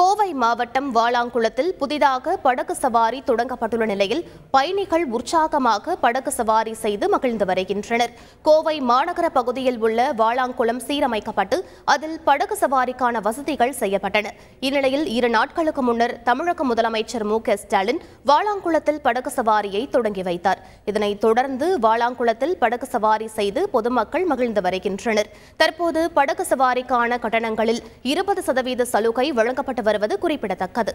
கோவை மாவட்டம் வாளாங்குளத்தில் புதிதாக படகு சவாரி தொடங்கப்பட்டுள்ள நிலையில் பயணிகள் உற்சாகமாக படகு சவாரி செய்து மகிழ்ந்து வருகின்றனர் கோவை மாநகர பகுதியில் உள்ள வாளாங்குளம் சீரமைக்கப்பட்டு அதில் படகு சவாரிக்கான வசதிகள் செய்யப்பட்டன இந்நிலையில் இரு நாட்களுக்கு முன்னர் தமிழக முதலமைச்சர் மு ஸ்டாலின் வாளாங்குளத்தில் படகு சவாரியை தொடங்கி வைத்தார் இதனைத் தொடர்ந்து வாளாங்குளத்தில் படகு சவாரி செய்து பொதுமக்கள் மகிழ்ந்து வருகின்றனர் தற்போது படகு சவாரிக்கான கட்டணங்களில் இருபது சதவீத சலுகை வழங்கப்பட்டு வருவது குறிப்பிடத்தக்கது